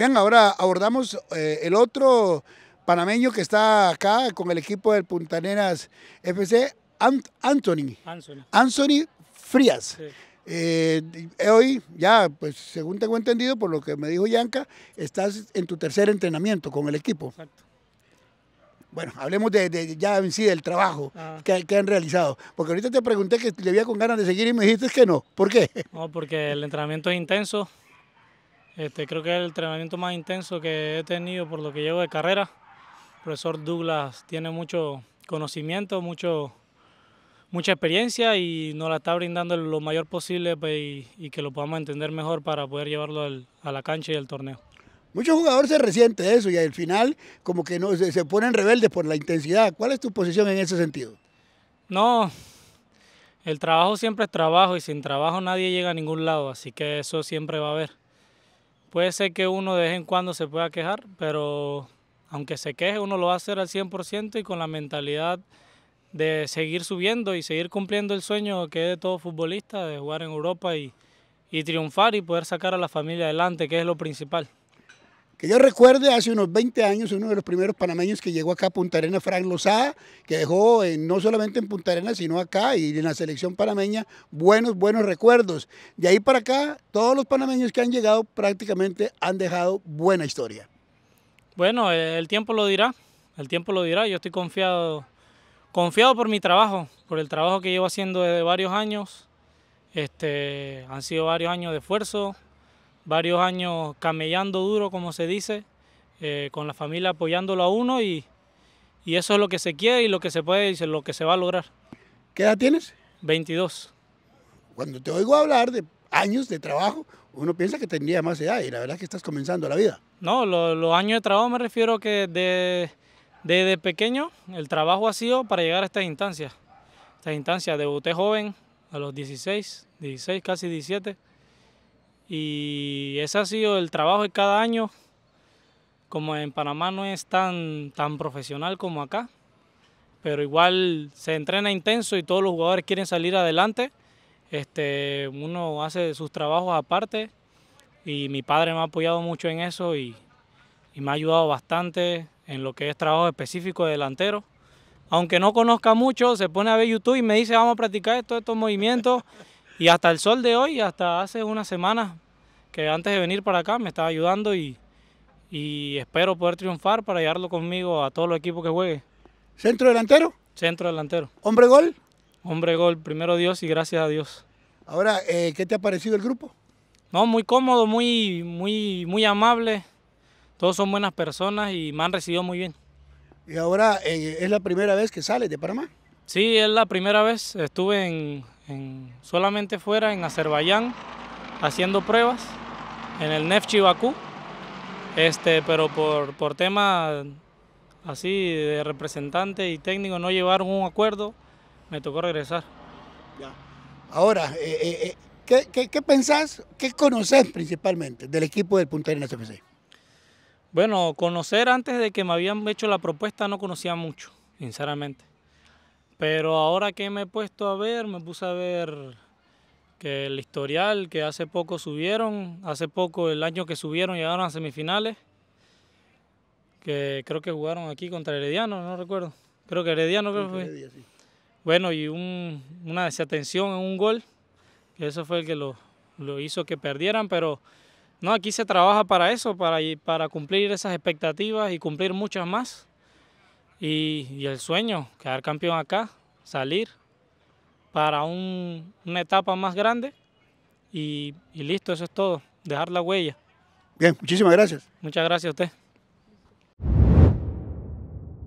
Bien, ahora abordamos eh, el otro panameño que está acá con el equipo del Puntaneras FC, Anthony. Anthony. Frías. Eh, hoy, ya, pues según tengo entendido, por lo que me dijo Yanka, estás en tu tercer entrenamiento con el equipo. Bueno, hablemos de, ya en sí del trabajo ah. que, han realizado. Porque ahorita te pregunté que le había con ganas de seguir y me dijiste que no. ¿Por qué? No, porque el entrenamiento es intenso, este, creo que es el entrenamiento más intenso que he tenido por lo que llevo de carrera. El profesor Douglas tiene mucho conocimiento, mucho, mucha experiencia y nos la está brindando lo mayor posible pues, y, que lo podamos entender mejor para poder llevarlo a la cancha y al torneo. Muchos jugadores se resienten de eso y al final como que no, se, se, ponen rebeldes por la intensidad. ¿Cuál es tu posición en ese sentido? No, el trabajo siempre es trabajo y sin trabajo nadie llega a ningún lado, así que eso siempre va a haber. Puede ser que uno de vez en cuando se pueda quejar, pero aunque se queje, uno lo va a hacer al 100% y con la mentalidad de seguir subiendo y seguir cumpliendo el sueño que es de todo futbolista, de jugar en Europa y, y triunfar y poder sacar a la familia adelante, que es lo principal. Que yo recuerde, hace unos 20 años, uno de los primeros panameños que llegó acá a Punta Arenas, Frank Lozada, que dejó eh, no solamente en Punta Arenas, sino acá y en la selección panameña buenos, buenos recuerdos. De ahí para acá, todos los panameños que han llegado prácticamente han dejado buena historia. Bueno, eh, el tiempo lo dirá, el tiempo lo dirá. Yo estoy confiado, confiado por mi trabajo, por el trabajo que llevo haciendo desde varios años. Este, han sido varios años de esfuerzo, varios años camellando duro, como se dice, eh, con la familia apoyándolo a uno y, y, eso es lo que se quiere y lo que se puede y lo que se va a lograr. ¿Qué edad tienes? 22. Cuando te oigo hablar de años de trabajo, uno piensa que tendría más edad y la verdad es que estás comenzando la vida. No, los años de trabajo me refiero que de, desde pequeño el trabajo ha sido para llegar a estas instancias. Estas instancias, debuté joven a los 16, 16, casi 17 y ese ha sido el trabajo de cada año. Como en Panamá no es tan, tan profesional como acá, pero igual se entrena intenso y todos los jugadores quieren salir adelante. Este, uno hace sus trabajos aparte y mi padre me ha apoyado mucho en eso y, me ha ayudado bastante en lo que es trabajo específico de delantero. Aunque no conozca mucho, se pone a ver YouTube y me dice, vamos a practicar esto, estos movimientos. Y hasta el sol de hoy, hasta hace una semana, que antes de venir para acá me estaba ayudando y, espero poder triunfar para llevarlo conmigo a todos los equipos que juegue. ¿Centro delantero? Centro delantero. ¿Hombre gol? Hombre gol, primero Dios y gracias a Dios. Ahora, eh, ¿qué te ha parecido el grupo? No, muy cómodo, muy, muy, muy amable. Todos son buenas personas y me han recibido muy bien. ¿Y ahora eh, es la primera vez que sales de Panamá? Sí, es la primera vez. Estuve en, solamente fuera en Azerbaiyán, haciendo pruebas en el Nefchi Bakú, este, pero por, por temas así de representante y técnico no llevaron un acuerdo, me tocó regresar. Ahora, eh, eh, eh, ¿qué, pensás, qué conoces principalmente del equipo del Punta Arenas FC? Bueno, conocer antes de que me habían hecho la propuesta no conocía mucho, sinceramente. Pero ahora que me he puesto a ver, me puse a ver que el historial que hace poco subieron, hace poco el año que subieron llegaron a semifinales, que creo que jugaron aquí contra Herediano, no recuerdo. Creo que Herediano creo que fue. Bueno, y un, una desatención en un gol, que eso fue el que lo, hizo que perdieran, pero no, aquí se trabaja para eso, para cumplir esas expectativas y cumplir muchas más. Y, el sueño, quedar campeón acá, salir para una etapa más grande y, y listo, eso es todo, dejar la huella. Bien, muchísimas gracias. Muchas gracias a usted.